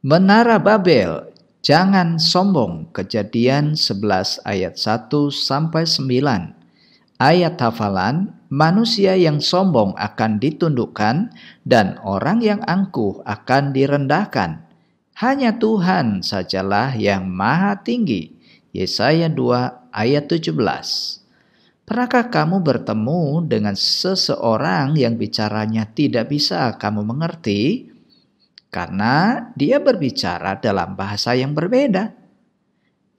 Menara Babel, jangan sombong. Kejadian 11 ayat 1 sampai 9. Ayat hafalan, manusia yang sombong akan ditundukkan dan orang yang angkuh akan direndahkan. Hanya Tuhan sajalah yang maha tinggi. Yesaya 2 ayat 17. Pernahkah kamu bertemu dengan seseorang yang bicaranya tidak bisa kamu mengerti? karena dia berbicara dalam bahasa yang berbeda.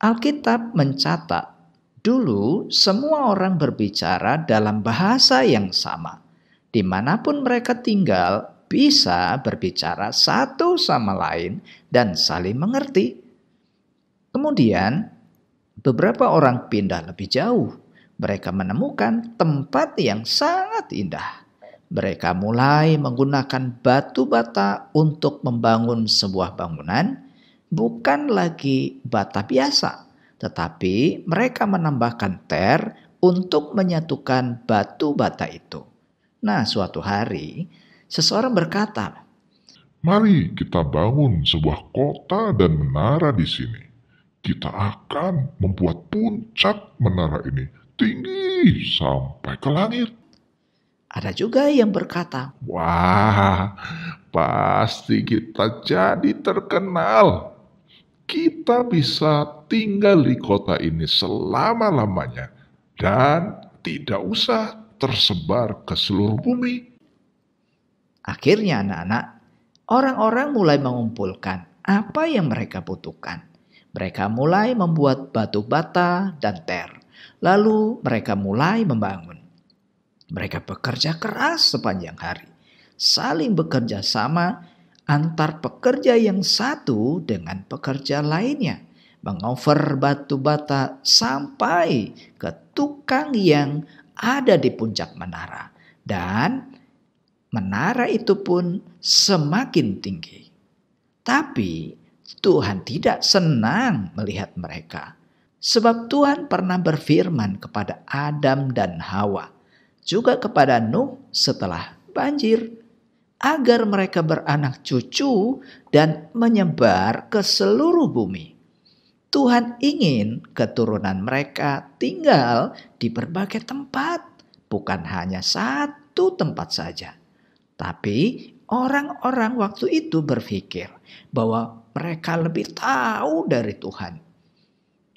Alkitab mencatat dulu semua orang berbicara dalam bahasa yang sama. Dimanapun mereka tinggal, bisa berbicara satu sama lain dan saling mengerti. Kemudian, beberapa orang pindah lebih jauh. Mereka menemukan tempat yang sangat indah mereka mulai menggunakan batu bata untuk membangun sebuah bangunan, bukan lagi bata biasa, tetapi mereka menambahkan ter untuk menyatukan batu bata itu. Nah, suatu hari seseorang berkata, "Mari kita bangun sebuah kota dan menara di sini. Kita akan membuat puncak menara ini tinggi sampai ke langit." Ada juga yang berkata, "Wah, pasti kita jadi terkenal. Kita bisa tinggal di kota ini selama-lamanya dan tidak usah tersebar ke seluruh bumi." Akhirnya, anak-anak, orang-orang mulai mengumpulkan apa yang mereka butuhkan. Mereka mulai membuat batu bata dan ter. Lalu mereka mulai membangun. Mereka bekerja keras sepanjang hari, saling bekerja sama antar pekerja yang satu dengan pekerja lainnya, mengover batu bata sampai ke tukang yang ada di puncak menara, dan menara itu pun semakin tinggi. Tapi Tuhan tidak senang melihat mereka, sebab Tuhan pernah berfirman kepada Adam dan Hawa juga kepada Nuh setelah banjir agar mereka beranak cucu dan menyebar ke seluruh bumi. Tuhan ingin keturunan mereka tinggal di berbagai tempat, bukan hanya satu tempat saja. Tapi orang-orang waktu itu berpikir bahwa mereka lebih tahu dari Tuhan.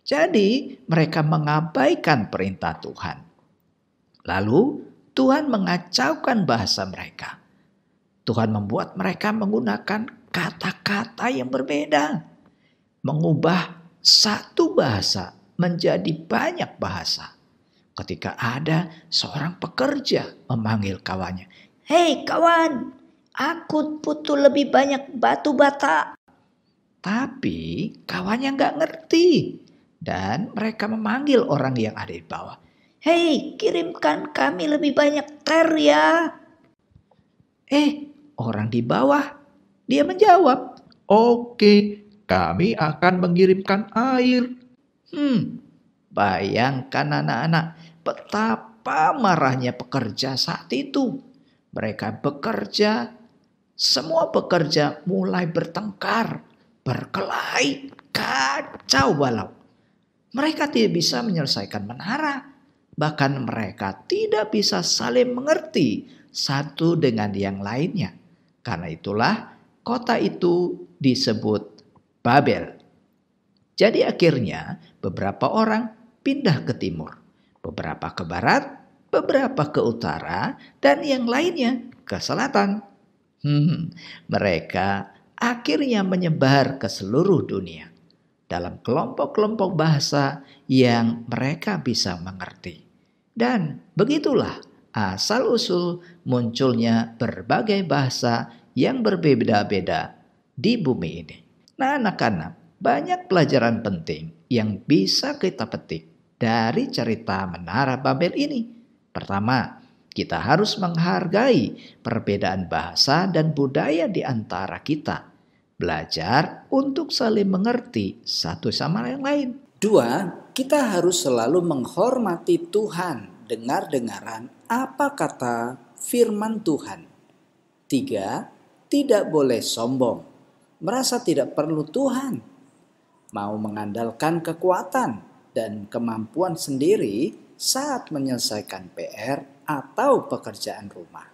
Jadi, mereka mengabaikan perintah Tuhan. Lalu Tuhan mengacaukan bahasa mereka. Tuhan membuat mereka menggunakan kata-kata yang berbeda, mengubah satu bahasa menjadi banyak bahasa. Ketika ada seorang pekerja memanggil kawannya, "Hei kawan, aku butuh lebih banyak batu bata." Tapi kawannya nggak ngerti dan mereka memanggil orang yang ada di bawah. Hei, kirimkan kami lebih banyak ya. Eh, orang di bawah. Dia menjawab, Oke, kami akan mengirimkan air. Hmm, bayangkan anak-anak betapa marahnya pekerja saat itu. Mereka bekerja, semua pekerja mulai bertengkar, berkelahi, kacau balau. Mereka tidak bisa menyelesaikan menara Bahkan mereka tidak bisa saling mengerti satu dengan yang lainnya. Karena itulah kota itu disebut Babel. Jadi akhirnya beberapa orang pindah ke timur, beberapa ke barat, beberapa ke utara, dan yang lainnya ke selatan. Hmm, mereka akhirnya menyebar ke seluruh dunia dalam kelompok-kelompok bahasa yang mereka bisa mengerti. Dan begitulah asal-usul munculnya berbagai bahasa yang berbeda-beda di bumi ini. Nah, anak-anak, banyak pelajaran penting yang bisa kita petik dari cerita Menara Babel ini. Pertama, kita harus menghargai perbedaan bahasa dan budaya di antara kita. Belajar untuk saling mengerti satu sama yang lain. Dua, kita harus selalu menghormati Tuhan, dengar-dengaran apa kata firman Tuhan. Tiga, tidak boleh sombong, merasa tidak perlu Tuhan, mau mengandalkan kekuatan dan kemampuan sendiri saat menyelesaikan PR atau pekerjaan rumah.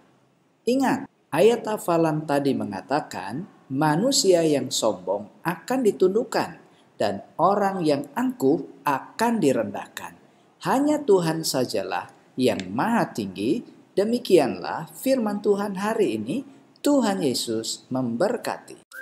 Ingat, ayat hafalan tadi mengatakan manusia yang sombong akan ditundukkan dan orang yang angkuh akan direndahkan. Hanya Tuhan sajalah yang maha tinggi. Demikianlah firman Tuhan hari ini. Tuhan Yesus memberkati.